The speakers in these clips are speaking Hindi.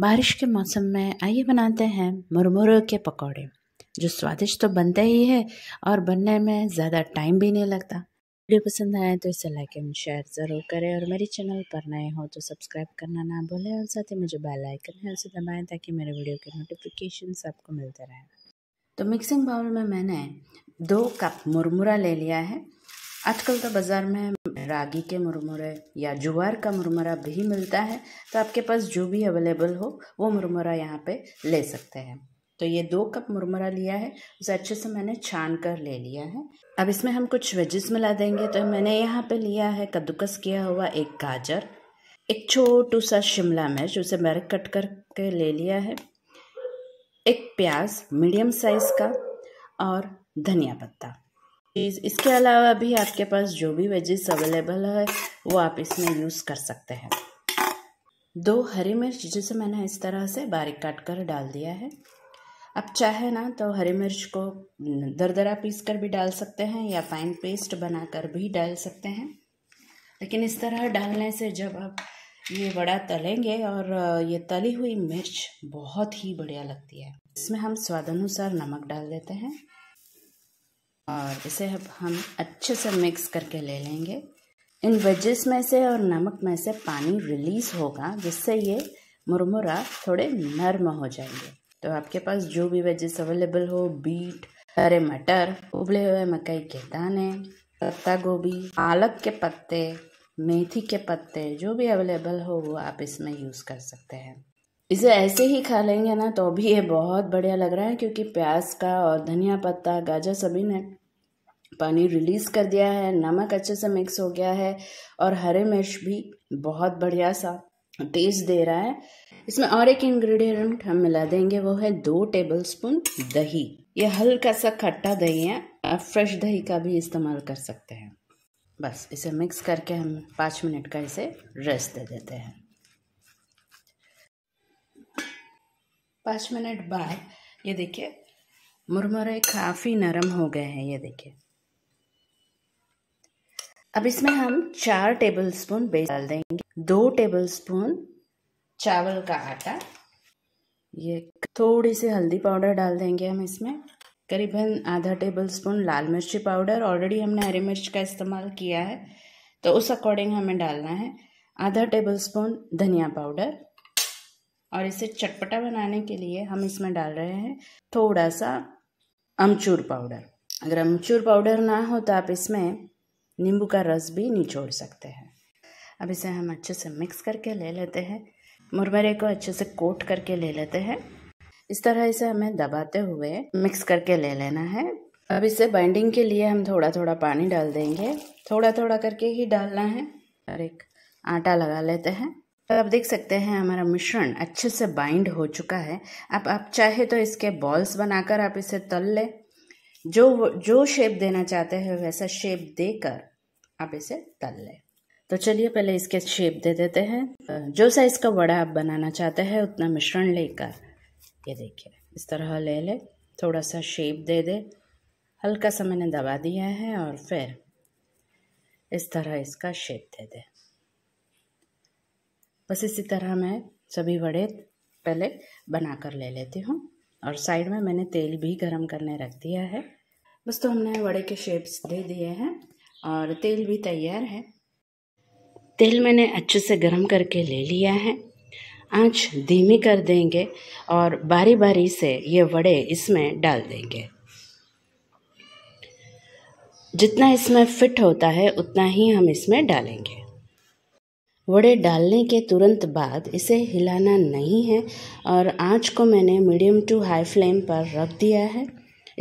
बारिश के मौसम में आइए बनाते हैं मुरमुरे के पकौड़े जो स्वादिष्ट तो बनते ही है और बनने में ज़्यादा टाइम भी नहीं लगता वीडियो पसंद आए तो इसे लाइक एंड शेयर ज़रूर करें और मेरे चैनल पर नए हो तो सब्सक्राइब करना ना भूलें और साथ ही मुझे बेल आइकन है उसे दबाएं ताकि मेरे वीडियो के नोटिफिकेशन आपको मिलते रहे तो मिक्सिंग बाउल में मैंने दो कप मुरमुरा ले लिया है आजकल तो बाज़ार में रागी के मुरमुरे या जुवार का मुरमुरा भी मिलता है तो आपके पास जो भी अवेलेबल हो वो मुरमुरा यहाँ पे ले सकते हैं तो ये दो कप मुरमुरा लिया है उसे अच्छे से मैंने छान कर ले लिया है अब इसमें हम कुछ वेजेस मिला देंगे तो मैंने यहाँ पे लिया है कद्दूकस किया हुआ एक गाजर एक छोटू सा शिमला मिर्च उसे बारीक कट करके ले लिया है एक प्याज मीडियम साइज़ का और धनिया पत्ता चीज़ इसके अलावा भी आपके पास जो भी वेजेस अवेलेबल है वो आप इसमें यूज़ कर सकते हैं दो हरी मिर्च जिसे मैंने इस तरह से बारीक काट कर डाल दिया है आप चाहे ना तो हरी मिर्च को दरदरा पीस कर भी डाल सकते हैं या फाइन पेस्ट बनाकर भी डाल सकते हैं लेकिन इस तरह डालने से जब आप ये बड़ा तलेंगे और ये तली हुई मिर्च बहुत ही बढ़िया लगती है इसमें हम स्वाद अनुसार नमक डाल देते हैं और इसे अब हम अच्छे से मिक्स करके ले लेंगे इन वेजेस में से और नमक में से पानी रिलीज़ होगा जिससे ये मुरमुरा थोड़े नर्म हो जाएंगे तो आपके पास जो भी वेजेस अवेलेबल हो बीट हरे मटर उबले हुए मकई के दाने पत्ता गोभी पालक के पत्ते मेथी के पत्ते जो भी अवेलेबल हो वो आप इसमें यूज़ कर सकते हैं इसे ऐसे ही खा लेंगे ना तो भी ये बहुत बढ़िया लग रहा है क्योंकि प्याज का और धनिया पत्ता गाजर सभी ने पानी रिलीज़ कर दिया है नमक अच्छे से मिक्स हो गया है और हरे मिर्च भी बहुत बढ़िया सा टेस्ट दे रहा है इसमें और एक इंग्रेडिएंट हम मिला देंगे वो है दो टेबलस्पून दही ये हल्का सा खट्टा दही है आप फ्रेश दही का भी इस्तेमाल कर सकते हैं बस इसे मिक्स करके हम पाँच मिनट का इसे रेस्ट दे देते हैं पाँच मिनट बाद ये देखिए मुरमुरे काफ़ी नरम हो गए हैं ये देखिए अब इसमें हम चार टेबलस्पून बेस डाल देंगे दो टेबलस्पून चावल का आटा ये थोड़ी सी हल्दी पाउडर डाल देंगे हम इसमें करीबन आधा टेबलस्पून लाल मिर्ची पाउडर ऑलरेडी हमने हरी मिर्च का इस्तेमाल किया है तो उस अकॉर्डिंग हमें डालना है आधा टेबलस्पून धनिया पाउडर और इसे चटपटा बनाने के लिए हम इसमें डाल रहे हैं थोड़ा सा अमचूर पाउडर अगर अमचूर पाउडर ना हो तो आप इसमें नींबू का रस भी निचोड़ सकते हैं अब इसे हम अच्छे से मिक्स करके ले लेते हैं मुरमरे को अच्छे से कोट करके ले लेते हैं इस तरह इसे हमें दबाते हुए मिक्स करके ले लेना है अब इसे बाइंडिंग के लिए हम थोड़ा थोड़ा पानी डाल देंगे थोड़ा थोड़ा करके ही डालना है और एक आटा लगा लेते हैं तो आप देख सकते हैं हमारा मिश्रण अच्छे से बाइंड हो चुका है अब आप चाहे तो इसके बॉल्स बनाकर आप इसे तल लें जो जो शेप देना चाहते हैं वैसा शेप देकर आप इसे तल लें तो चलिए पहले इसके शेप दे देते हैं जो साइज का वड़ा आप बनाना चाहते हैं उतना मिश्रण लेकर ये देखिए इस तरह ले ले थोड़ा सा शेप दे दे हल्का सा मैंने दबा दिया है और फिर इस तरह इसका शेप दे दे बस इसी तरह मैं सभी वड़े पहले बना कर ले लेती हूँ और साइड में मैंने तेल भी गरम करने रख दिया है बस तो हमने वड़े के शेप्स दे दिए हैं और तेल भी तैयार है तेल मैंने अच्छे से गरम करके ले लिया है आंच धीमी कर देंगे और बारी बारी से ये वड़े इसमें डाल देंगे जितना इसमें फिट होता है उतना ही हम इसमें डालेंगे वड़े डालने के तुरंत बाद इसे हिलाना नहीं है और आँच को मैंने मीडियम टू हाई फ्लेम पर रख दिया है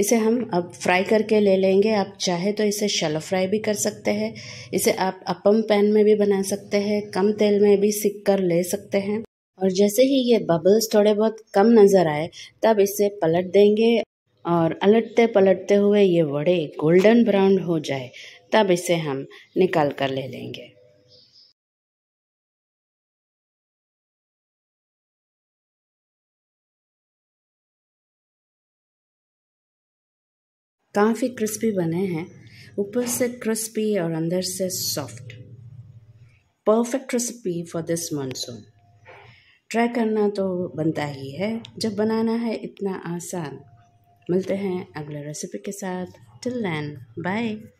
इसे हम अब फ्राई करके ले लेंगे आप चाहे तो इसे शलो फ्राई भी कर सकते हैं इसे आप अपम पैन में भी बना सकते हैं कम तेल में भी सिक कर ले सकते हैं और जैसे ही ये बबल्स थोड़े बहुत कम नज़र आए तब इसे पलट देंगे और पलटते पलटते हुए ये वड़े गोल्डन ब्राउन हो जाए तब इसे हम निकाल कर ले लेंगे काफ़ी क्रिस्पी बने हैं ऊपर से क्रिस्पी और अंदर से soft perfect recipe for this monsoon try करना तो बनता ही है जब बनाना है इतना आसान मिलते हैं अगले रेसिपी के साथ टिल दैन बाय